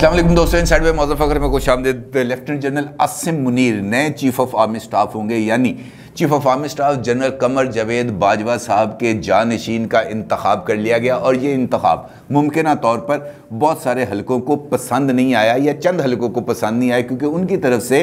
असलम दोस्तों इन साइड अगर मैं खुश आमदेद लेफ्टिनेंट जनरल असिम मुनीर नए चीफ ऑफ आर्मी स्टाफ होंगे यानी chief of army staff general Qamar Javed Bajwa साहब के जानशीन का इंतखब कर लिया गया और ये इंतखब मुमकिन तौर पर बहुत सारे हलकों को पसंद नहीं आया या चंद हलकों को पसंद नहीं आया क्योंकि उनकी तरफ से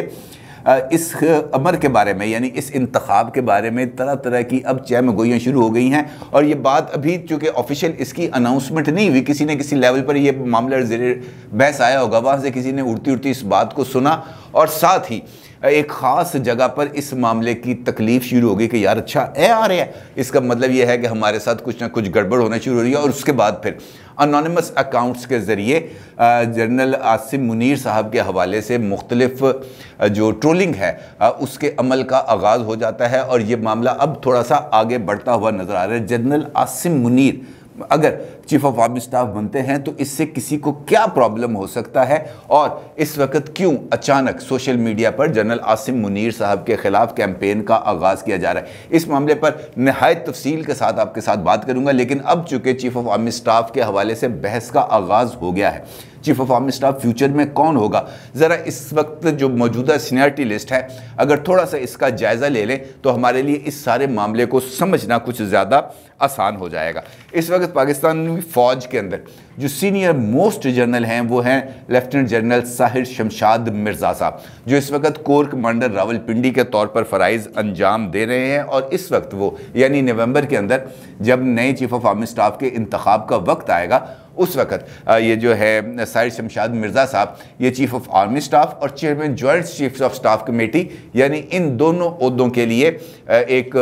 इस अमर के बारे में यानी इस इंतखब के बारे में तरह तरह की अब चैम मगोइयाँ शुरू हो गई हैं और ये बात अभी चूँकि ऑफिशियल इसकी अनाउंसमेंट नहीं हुई किसी ने किसी लेवल पर यह मामला जेर बहस आया होगा वहाँ से किसी ने उड़ती उड़ती इस बात को सुना और साथ ही एक ख़ास जगह पर इस मामले की तकलीफ शुरू हो गई कि यार अच्छा ए आ रहा है इसका मतलब यह है कि हमारे साथ कुछ ना कुछ गड़बड़ होना शुरू हो रही है और उसके बाद फिर अनोनमस अकाउंट्स के ज़रिए जनरल आसिम मुनीर साहब के हवाले से मुख्तलफ जो ट्रोलिंग है उसके अमल का आगाज़ हो जाता है और ये मामला अब थोड़ा सा आगे बढ़ता हुआ नज़र आ रहा है जनरल आसिम मुनीर अगर चीफ ऑफ आर्मी स्टाफ बनते हैं तो इससे किसी को क्या प्रॉब्लम हो सकता है और इस वक्त क्यों अचानक सोशल मीडिया पर जनरल आसिम मुनीर साहब के खिलाफ कैंपेन का आगाज़ किया जा रहा है इस मामले पर नहायत तफसील के साथ आपके साथ बात करूंगा लेकिन अब चूंकि चीफ ऑफ आर्मी स्टाफ के हवाले से बहस का आगाज़ हो गया है chief of army staff future में कौन होगा ज़रा इस वक्त जो मौजूदा सीनियरिटी लिस्ट है अगर थोड़ा सा इसका जायज़ा ले लें तो हमारे लिए इस सारे मामले को समझना कुछ ज़्यादा आसान हो जाएगा इस वक्त पाकिस्तानी फ़ौज के अंदर जो सीनियर मोस्ट जनरल हैं वो हैं लेफ्टिनेंट जनरल साहिर शमशाद मिर्ज़ा साहब जो इस वक्त कोर कमांडर रावलपिंडी के तौर पर फ़राइज़ अंजाम दे रहे हैं और इस वक्त वो यानी नवंबर के अंदर जब नए चीफ ऑफ आर्मी स्टाफ के इंतब का वक्त आएगा उस वक्त ये जो है साहिर शमशाद मिर्ज़ा साहब ये चीफ़ ऑफ आर्मी स्टाफ और chairman joint chief of staff committee यानी इन दोनों अहदों के लिए एक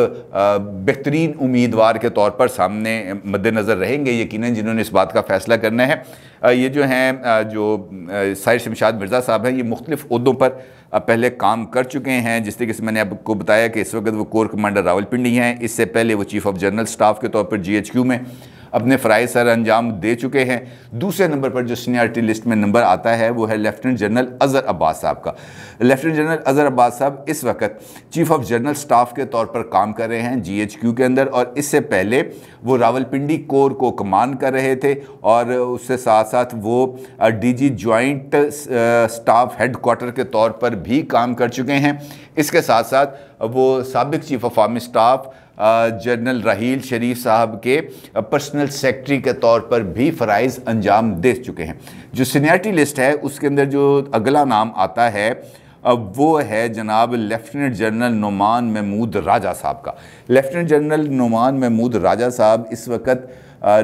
बेहतरीन उम्मीदवार के तौर पर सामने मद्देनज़र रहेंगे यकीन जिन्होंने इस बात का फ़ैसला करना है ये जो हैं जो साहिर शमशाद मिर्ज़ा साहब हैं ये मुख्तलिफ उहदों पर पहले काम कर चुके हैं जिस तरीके से मैंने आपको बताया कि इस वक्त वो कोर कमांडर रावलपिंडी हैं इससे पहले वो चीफ़ ऑफ जनरल स्टाफ के तौर पर जी एच क्यू में अपने फ़राइ सर अंजाम दे चुके हैं दूसरे नंबर पर जो सीनियरिटी लिस्ट में नंबर आता है वो है लेफ्टिनेंट जनरल अज़र अब्बास साहब का लेफ्टिनेंट जनरल अज़हर अब्बास साहब इस वक्त चीफ ऑफ जनरल स्टाफ के तौर पर काम कर रहे हैं जीएचक्यू के अंदर और इससे पहले वो रावलपिंडी कोर को कमान कर रहे थे और उससे साथ साथ वो D G joint staff headquarter के तौर पर भी काम कर चुके हैं इसके साथ साथ वो सबक chief of army staff general Raheel Sharif साहब के पर्सनल सेक्रेटरी के तौर पर भी फ़राइज़ अंजाम दे चुके हैं जो सीनियरिटी लिस्ट है उसके अंदर जो अगला नाम आता है अब वो है जनाब लेफ्टिनेंट जनरल नुमान महमूद राजा साहब का लेफ्टिनेंट जनरल नुमान महमूद राजा साहब इस वक्त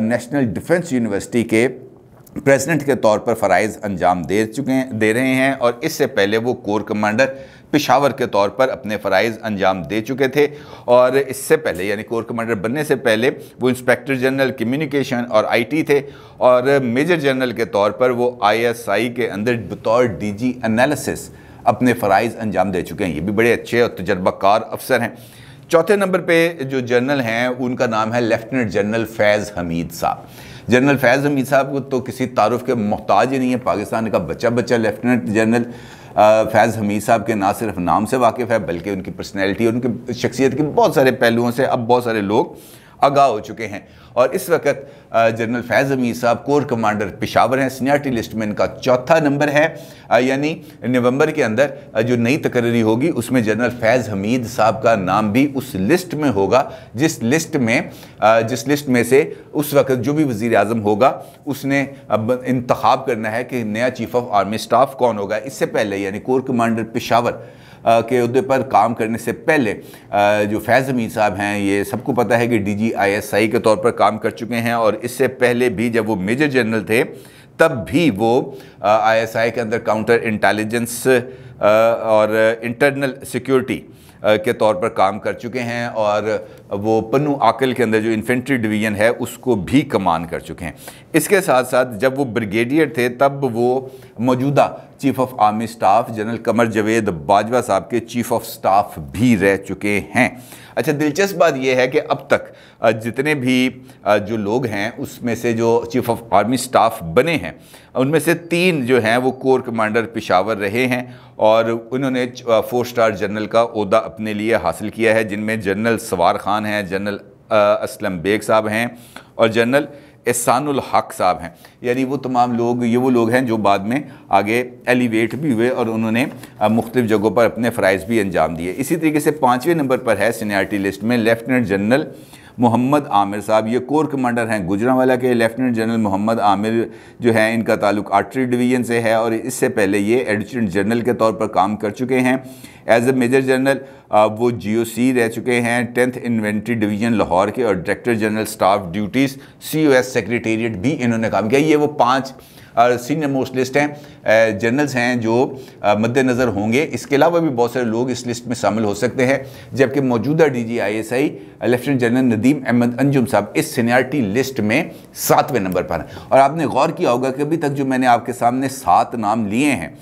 नेशनल डिफेंस यूनिवर्सिटी के प्रेसिडेंट के तौर पर फ़राइज़ अंजाम दे चुके हैं दे रहे हैं और इससे पहले वो कोर कमांडर पिशावर के तौर पर अपने फ़राइज़ अंजाम दे चुके थे और इससे पहले यानी कोर कमांडर बनने से पहले वो इंस्पेक्टर जनरल कम्युनिकेशन और आईटी थे और मेजर जनरल के तौर पर वो आईएसआई के अंदर बतौर डीजी एनालिसिस अपने फ़राइज़ अंजाम दे चुके हैं ये भी बड़े अच्छे और तजर्बाकार अफसर हैं चौथे नंबर पर जो जनरल हैं उनका नाम है लेफ्टिनेंट जनरल फैज़ हमीद साहब जनरल फैज़ हमीद साहब को तो किसी तारफ़ के मोहताज ही नहीं है पाकिस्तान का बच्चा बच्चा लेफ्टिनेंट जनरल फैज़ हमीद साहब के ना सिर्फ नाम से वाकिफ़ है बल्कि उनकी पर्सनैलिटी उनकी शख्सियत के बहुत सारे पहलुओं से अब बहुत सारे लोग आगाह हो चुके हैं और इस वक्त जनरल फैज़ अमीर साहब कोर कमांडर पेशावर हैं सीनियरटी लिस्ट में इनका चौथा नंबर है यानी नवंबर के अंदर जो नई तकर्री होगी उसमें जनरल फैज़ हमीद साहब का नाम भी उस लिस्ट में होगा जिस लिस्ट में जिस लिस्ट में से उस वक्त जो भी वज़ी अजम होगा उसने अब इंतखब करना है कि नया चीफ ऑफ आर्मी स्टाफ कौन होगा इससे पहले यानी कोर कमांडर पेशावर के अहदे पर काम करने से पहले जो फैज़ अमीन साहब हैं ये सबको पता है कि D G I S I के तौर पर काम कर चुके हैं और इससे पहले भी जब वो मेजर जनरल थे तब भी वो आई एस आई के अंदर काउंटर इंटेलिजेंस और इंटरनल सिक्योरिटी के तौर पर काम कर चुके हैं और वो पन्नू आकल के अंदर जो इन्फेंट्री डिवीजन है उसको भी कमान कर चुके हैं इसके साथ साथ जब वो ब्रिगेडियर थे तब वो मौजूदा chief of army staff general Qamar Javed Bajwa साहब के चीफ ऑफ स्टाफ भी रह चुके हैं अच्छा दिलचस्प बात यह है कि अब तक जितने भी जो लोग हैं उसमें से जो चीफ ऑफ आर्मी स्टाफ बने हैं उनमें से तीन जो हैं वो कोर कमांडर पिशावर रहे हैं और उन्होंने फोर स्टार जनरल का अहदा अपने लिए हासिल किया है जिनमें जनरल सवार खान खान हैं जनरल असलम बेग साहब हैं और जनरल एहसानुल हक साहब हैं यानी वो तमाम लोग ये वो लोग हैं जो बाद में आगे एलिवेट भी हुए और उन्होंने मुख्तफ जगहों पर अपने फ़रज़ भी अंजाम दिए इसी तरीके से पाँचवें नंबर पर है सीनियरटी लिस्ट में लेफ्टिनेंट जनरल मोहम्मद आमिर साहब ये कोर कमांडर हैं गुजरावाला के लेफ्टिनेंट जनरल मोहम्मद आमिर जो है इनका ताल्लुक आर्टरी डिवीजन से है और इससे पहले ये एडिशनल जनरल के तौर पर काम कर चुके हैं एज अ मेजर जनरल वो जीओसी रह चुके हैं टेंथ इन्वेंट्री डिवीजन लाहौर के और director general staff duties C O S secretariat भी इन्होंने काम किया ये वो पाँच सीनियर मोस्ट लिस्ट हैं जनरल्स हैं जो मद्देनज़र होंगे इसके अलावा भी बहुत सारे लोग इस लिस्ट में शामिल हो सकते हैं जबकि मौजूदा D G I S I lieutenant general Nadeem Ahmed Anjum साहब इस सीनियरटी लिस्ट में सातवें नंबर पर हैं और आपने गौर किया होगा कि अभी तक जो मैंने आपके सामने सात नाम लिए हैं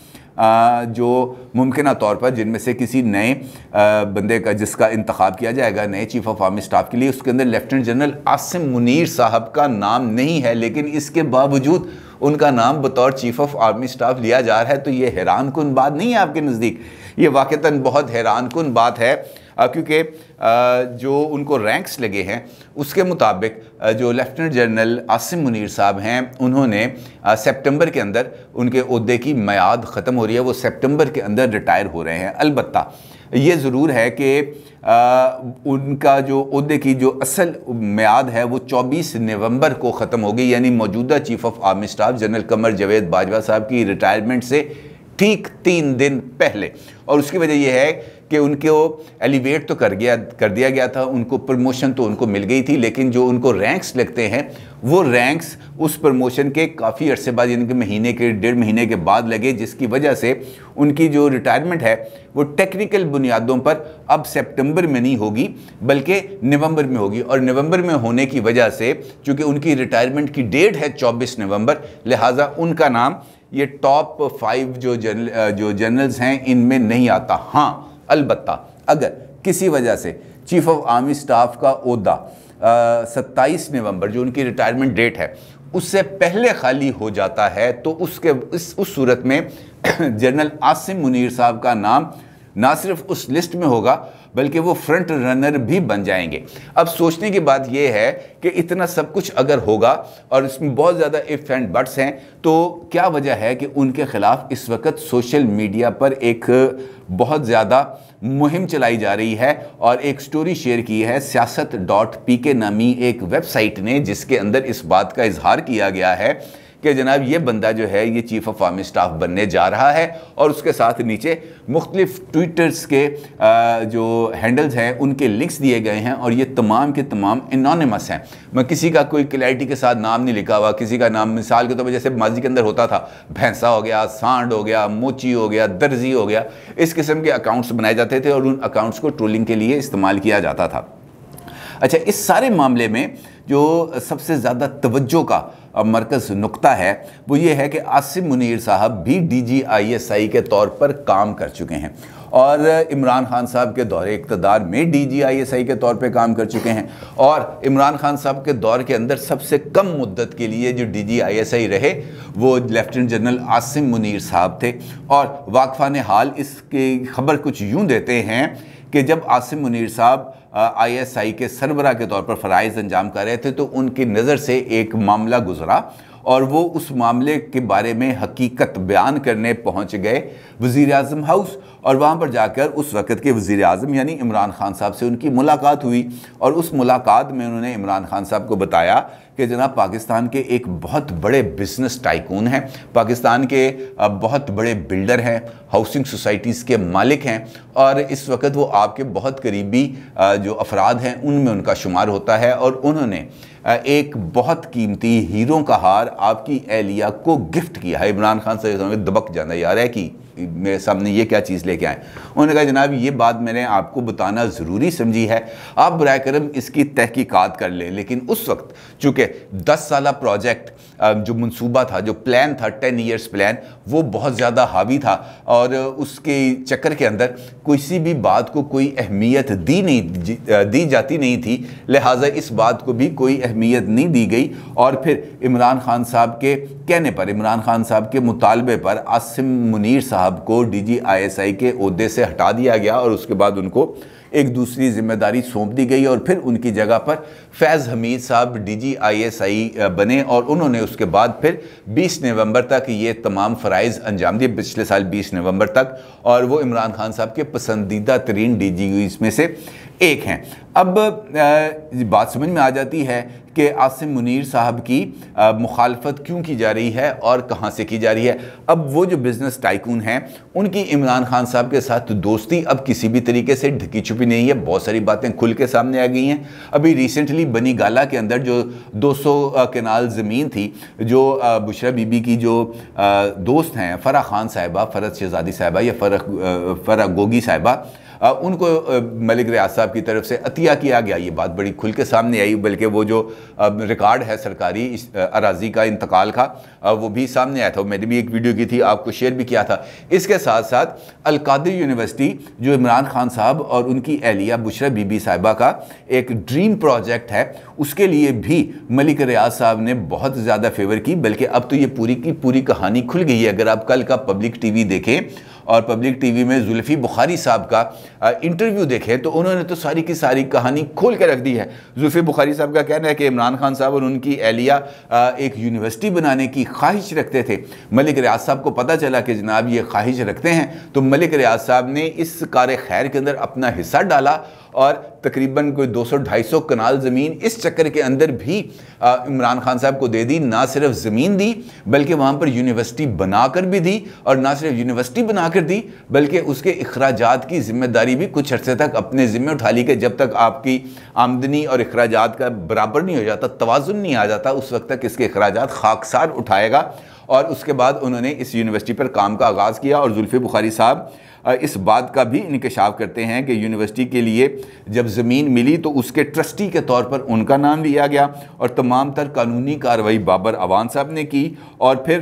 जो मुमकिन तौर पर जिनमें से किसी नए बंदे का जिसका इंतखब किया जाएगा नए चीफ ऑफ आर्मी स्टाफ के लिए उसके अंदर लेफ्टिनेंट जनरल आसिम मुनीर साहब का नाम नहीं है लेकिन इसके बावजूद उनका नाम बतौर चीफ ऑफ आर्मी स्टाफ लिया जा रहा है तो ये हैरान कन बात नहीं है आपके नज़दीक ये वाक़ता बहुत हैरान कन बात है क्योंकि जो उनको रैंक्स लगे हैं उसके मुताबिक जो लेफ्टिनेंट जनरल आसिम मुनीर साहब हैं उन्होंने सितंबर के अंदर उनके अहदे की मैद ख़त्म हो रही है वो सितंबर के अंदर रिटायर हो रहे हैं अलबत्ता ये ज़रूर है कि उनका जो अहदे की जो असल म्याद है वो 24 नवंबर को ख़त्म होगी यानी मौजूदा chief of army staff general Qamar Javed Bajwa साहब की रिटायरमेंट से ठीक तीन दिन पहले और उसकी वजह यह है कि उनको एलिवेट तो कर गया कर दिया गया था उनको प्रमोशन तो उनको मिल गई थी लेकिन जो उनको रैंक्स लगते हैं वो रैंक्स उस प्रमोशन के काफ़ी अरसे बाद यानी कि महीने के डेढ़ महीने के बाद लगे जिसकी वजह से उनकी जो रिटायरमेंट है वो टेक्निकल बुनियादों पर अब सेप्टेम्बर में नहीं होगी बल्कि नवम्बर में होगी और नवम्बर में होने की वजह से चूँकि उनकी रिटायरमेंट की डेट है चौबीस नवम्बर लिहाजा उनका नाम ये टॉप फाइव जो जनरल जो जर्नल्स हैं इनमें नहीं आता हाँ अलबत् अगर किसी वजह से चीफ ऑफ आर्मी स्टाफ का अहदा सत्ताईस नवंबर जो उनकी रिटायरमेंट डेट है उससे पहले खाली हो जाता है तो उसके इस उस सूरत में जनरल आसिम मुनीर साहब का नाम ना सिर्फ उस लिस्ट में होगा बल्कि वो फ्रंट रनर भी बन जाएंगे अब सोचने की बात यह है कि इतना सब कुछ अगर होगा और इसमें बहुत ज़्यादा इफ़ एंड बट्स हैं तो क्या वजह है कि उनके ख़िलाफ़ इस वक्त सोशल मीडिया पर एक बहुत ज़्यादा मुहिम चलाई जा रही है और एक स्टोरी शेयर की है सियासत डॉट पी के नामी एक वेबसाइट ने जिसके अंदर इस बात का इजहार किया गया है कि जनाब ये बंदा जो है ये चीफ ऑफ आर्मी स्टाफ बनने जा रहा है और उसके साथ नीचे मुख्तलिफ ट्विटर्स के जो हैंडल्स हैं उनके लिंक्स दिए गए हैं और ये तमाम के तमाम इनोनमस हैं मैं किसी का कोई क्लैरिटी के साथ नाम नहीं लिखा हुआ किसी का नाम मिसाल के तौर तो पर जैसे माजी के अंदर होता था भैंसा हो गया सांड हो गया मोची हो गया दर्जी हो गया इस किस्म के अकाउंट्स बनाए जाते थे और उन अकाउंट्स को ट्रोलिंग के लिए इस्तेमाल किया जाता था अच्छा इस सारे मामले में जो सबसे ज़्यादा तवज्जो का मरकज़ नुकता है वो ये है कि आसिम मुनीर साहब भी D G I S I के तौर पर काम कर चुके हैं और इमरान खान साहब के दौरे इकतदार में D G I S I के तौर पर काम कर चुके हैं और इमरान खान साहब के दौर के अंदर सबसे कम मुद्दत के लिए जो डी जी आई एस आई रहे वो लेफ्टिनेंट जनरल आसिम मुनीर साहब थे और ने हाल इसकी खबर कुछ यूँ देते हैं कि जब आसिम मुनीर साहब आईएसआई के सरबरा के तौर पर फ़राइज़ अंजाम कर रहे थे तो उनकी नज़र से एक मामला गुजरा और वो उस मामले के बारे में हकीकत बयान करने पहुंच गए वज़ी अजम हाउस और वहाँ पर जाकर उस वक़्त के वज़ी अजम यानी इमरान खान साहब से उनकी मुलाकात हुई और उस मुलाकात में उन्होंने इमरान खान साहब को बताया कि जनाब पाकिस्तान के एक बहुत बड़े बिजनेस टाइकून हैं पाकिस्तान के बहुत बड़े बिल्डर हैं हाउसिंग सोसाइटीज़ के मालिक हैं और इस वक्त वो आपके बहुत करीबी जो अफराद हैं उनमें उनका शुमार होता है और उन्होंने एक बहुत कीमती हीरों का हार आपकी एहलिया को गिफ्ट किया है इमरान खान से दबक जाना यार है कि मेरे सामने ये क्या चीज़ लेके आए उन्होंने कहा जनाब ये बात मैंने आपको बताना ज़रूरी समझी है आप बर करम इसकी तहकीकात कर लें लेकिन उस वक्त चूँकि दस साल प्रोजेक्ट जो मनसूबा था जो प्लान था टेन ईयर्स प्लान वो बहुत ज़्यादा हावी था और उसके चक्कर के अंदर किसी भी बात को कोई अहमियत दी नहीं दी जाती नहीं थी लिहाजा इस बात को भी कोई अहमियत नहीं दी गई और फिर इमरान खान साहब के कहने पर इमरान खान साहब के मुतालबे पर आसिम मुनीर साहब को D G I S I के अहदे से हटा दिया गया और उसके बाद उनको एक दूसरी जिम्मेदारी सौंप दी गई और फिर उनकी जगह पर फैज़ हमीद साहब डीजीआईएसआई बने और उन्होंने उसके बाद फिर 20 नवंबर तक ये तमाम फ़राइज़ अंजाम दिए पिछले साल 20 नवंबर तक और वो इमरान खान साहब के पसंदीदा तरीन डी में से एक हैं अब बात समझ में आ जाती है कि आसिम मुनीर साहब की मुखालफत क्यों की जा रही है और कहाँ से की जा रही है अब वो जो बिज़नेस टाइकून हैं उनकी इमरान खान साहब के साथ दोस्ती अब किसी भी तरीके से ढकी छुपी नहीं है बहुत सारी बातें खुल के सामने आ गई हैं अभी रिसेंटली बनी गाला के अंदर जो 200 कनाल ज़मीन थी जो बुशरा बीबी की जो दोस्त हैं फ़रा खान साहिबा फ़रत शहजादी साहबा या फ़रा फ़रा गोगी साहबा उनको मलिक रियाज साहब की तरफ से अतिया किया गया ये बात बड़ी खुल के सामने आई बल्कि वो जो रिकॉर्ड है सरकारी अराजी का इंतकाल का वो भी सामने आया था मैंने भी एक वीडियो की थी आपको शेयर भी किया था इसके साथ साथ अलकादिर यूनिवर्सिटी जो इमरान खान साहब और उनकी एहलिया बुशरा बीबी साहिबा का एक ड्रीम प्रोजेक्ट है उसके लिए भी मलिक रियाज साहब ने बहुत ज़्यादा फेवर की बल्कि अब तो ये पूरी की पूरी कहानी खुल गई है अगर आप कल का पब्लिक टीवी देखें और पब्लिक टीवी में जुल्फ़ी बुखारी साहब का इंटरव्यू देखें तो उन्होंने तो सारी की सारी कहानी खोल के रख दी है जुल्फ़ी बुखारी साहब का कहना है कि इमरान खान साहब और उनकी एहलिया एक यूनिवर्सिटी बनाने की ख्वाहिश रखते थे मलिक रियाज साहब को पता चला कि जनाब ये ख्वाहिश रखते हैं तो मलिक रियाज साहब ने इस कार खैर के अंदर अपना हिस्सा डाला और तकरीबन कोई 200-250 कनाल ज़मीन इस चक्कर के अंदर भी इमरान खान साहब को दे दी ना सिर्फ ज़मीन दी बल्कि वहाँ पर यूनिवर्सिटी बना कर भी दी और ना सिर्फ यूनिवर्सिटी बना कर दी बल्कि उसके अखराज की ज़िम्मेदारी भी कुछ अर्से तक अपने ज़िम्मे उठा ली कि जब तक आपकी आमदनी और अखराज का बराबर नहीं हो जाता तोज़ुन नहीं आ जाता उस वक्त तक इसके अखराज खाकसार उठाएगा और उसके बाद उन्होंने इस यूनिवर्सिटी पर काम का आगाज़ किया और जुल्फ़ी बुखारी साहब इस बात का भी इंकशाफ करते हैं कि यूनिवर्सिटी के लिए जब ज़मीन मिली तो उसके ट्रस्टी के तौर पर उनका नाम लिया गया और तमाम तर कानूनी कार्रवाई बाबर अवान साहब ने की और फिर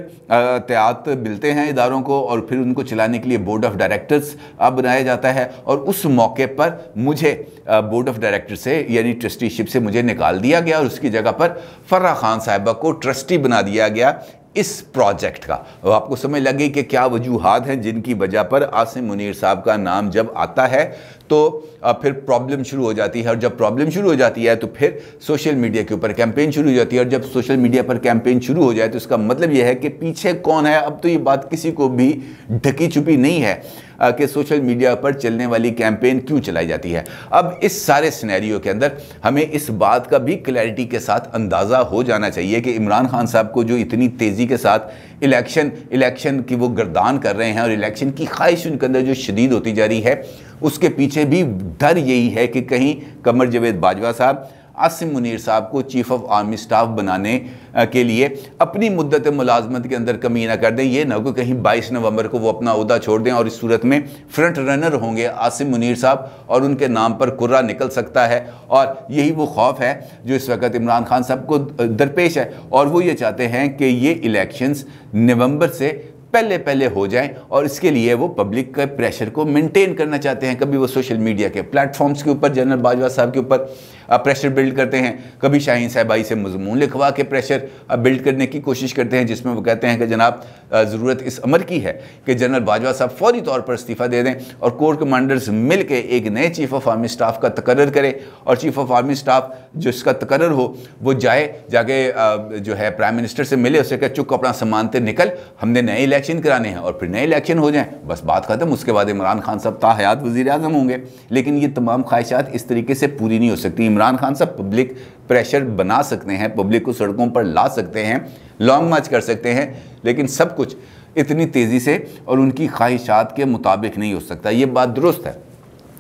तयात मिलते हैं इदारों को और फिर उनको चलाने के लिए बोर्ड ऑफ डायरेक्टर्स बनाया जाता है और उस मौके पर मुझे बोर्ड ऑफ डायरेक्टर से यानी ट्रस्टीशिप से मुझे निकाल दिया गया और उसकी जगह पर फर्रा खान साहबा को ट्रस्टी बना दिया गया इस प्रोजेक्ट का अब आपको समझ लगे कि क्या वजूहत हैं जिनकी वजह पर आसिम मुनीर साहब का नाम जब आता है तो फिर प्रॉब्लम शुरू हो जाती है और जब प्रॉब्लम शुरू हो जाती है तो फिर सोशल मीडिया के ऊपर कैंपेन शुरू हो जाती है और जब सोशल मीडिया पर कैंपेन शुरू हो जाए तो इसका मतलब यह है कि पीछे कौन है अब तो ये बात किसी को भी ढकी छुपी नहीं है कि सोशल मीडिया पर चलने वाली कैंपेन क्यों चलाई जाती है अब इस सारे सिनेरियो के अंदर हमें इस बात का भी क्लैरिटी के साथ अंदाज़ा हो जाना चाहिए कि इमरान खान साहब को जो इतनी तेज़ी के साथ इलेक्शन इलेक्शन की वो गर्दान कर रहे हैं और इलेक्शन की ख्वाहिश उनके अंदर जो शदीद होती जा रही है उसके पीछे भी डर यही है कि कहीं कमर जवेद बाजवा साहब आसिम मुनीर साहब को चीफ ऑफ आर्मी स्टाफ बनाने के लिए अपनी मुद्दत मुलाजमत के अंदर कमी ना कर दें ये ना कि कहीं 22 नवंबर को वो अपना अहदा छोड़ दें और इस सूरत में फ्रंट रनर होंगे आसिम मुनीर साहब और उनके नाम पर कुर्रा निकल सकता है और यही वो खौफ है जो इस वक्त इमरान खान साहब को दरपेश है और वो ये चाहते हैं कि ये इलेक्शंस नवंबर से पहले पहले हो जाएं और इसके लिए वो पब्लिक के प्रेशर को मेंटेन करना चाहते हैं कभी वो सोशल मीडिया के प्लेटफॉर्म्स के ऊपर जनरल बाजवा साहब के ऊपर प्रेशर बिल्ड करते हैं कभी शाहीन साहबाई से मजमून लिखवा के प्रेशर बिल्ड करने की कोशिश करते हैं जिसमें वो कहते हैं कि जनाब ज़रूरत इस अमर की है कि जनरल बाजवा साहब फौरी तौर पर इस्तीफ़ा दे दें और कोर कमांडर्स मिल के एक नए चीफ ऑफ आर्मी स्टाफ का तकर्र करें और चीफ ऑफ आर्मी स्टाफ जिसका तकर्र हो वो जाए जाके जो है प्राइम मिनिस्टर से मिले उसे कह चुप अपना समानते निकल हमने नए इलेक्शन कराने हैं और फिर नए इलेक्शन हो जाएँ बस बात ख़त्म उसके बाद इमरान खान साहब ताहयात वजी अजम होंगे लेकिन ये तमाम ख्वाहिशात इस तरीके से पूरी नहीं हो सकती इमरान खान साहब पब्लिक प्रेशर बना सकते हैं पब्लिक को सड़कों पर ला सकते हैं लॉन्ग मार्च कर सकते हैं लेकिन सब कुछ इतनी तेज़ी से और उनकी ख्वाहिशात के मुताबिक नहीं हो सकता ये बात दुरुस्त है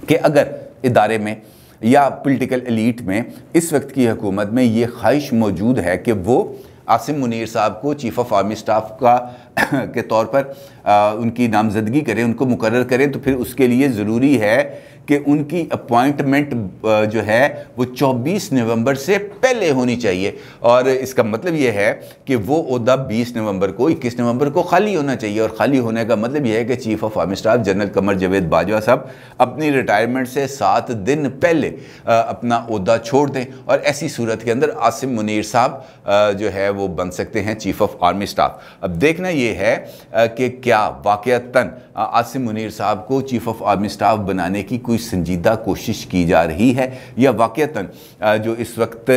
कि अगर इदारे में या पॉलिटिकल एलीट में इस वक्त की हुकूमत में ये ख्वाहिश मौजूद है कि वो आसिम मुनीर साहब को चीफ ऑफ आर्मी स्टाफ का के तौर पर आ, उनकी नामजदगी करें उनको मुकर करें तो फिर उसके लिए ज़रूरी है कि उनकी अपॉइंटमेंट जो है वो 24 नवंबर से पहले होनी चाहिए और इसका मतलब ये है कि वो अहदा 20 नवंबर को 21 नवंबर को खाली होना चाहिए और खाली होने का मतलब यह है कि chief of army staff general Qamar Javed Bajwa साहब अपनी रिटायरमेंट से सात दिन पहले अपना अहदा छोड़ दें और ऐसी सूरत के अंदर आसिम मुनीर साहब जो है वो बन सकते हैं चीफ ऑफ आर्मी स्टाफ अब देखना यह है कि क्या वाक़ता आसिम मुनीर साहब को चीफ ऑफ आर्मी स्टाफ बनाने की कोई संजीदा कोशिश की जा रही है या वाक़ता जो इस वक्त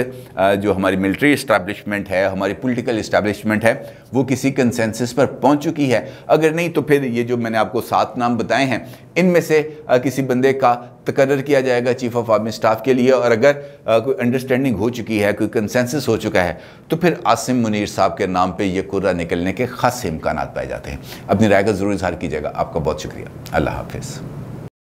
जो हमारी मिलिट्री इस्टबलिशमेंट है हमारी पोलिटिकल इस्टबलिशमेंट है वो किसी कंसेंसिस पर पहुंच चुकी है अगर नहीं तो फिर ये जो मैंने आपको सात नाम बताए हैं इनमें से किसी बंदे का तकर्र किया जाएगा चीफ ऑफ आर्मी स्टाफ के लिए और अगर कोई अंडरस्टैंडिंग हो चुकी है कोई कंसेंसस हो चुका है तो फिर आसिम मुनीर साहब के नाम पे ये कुर्रा निकलने के खास इम्कान पाए जाते हैं अपनी राय का ज़रूर इजहार कीजिएगा आपका बहुत शुक्रिया अल्लाह हाफिज़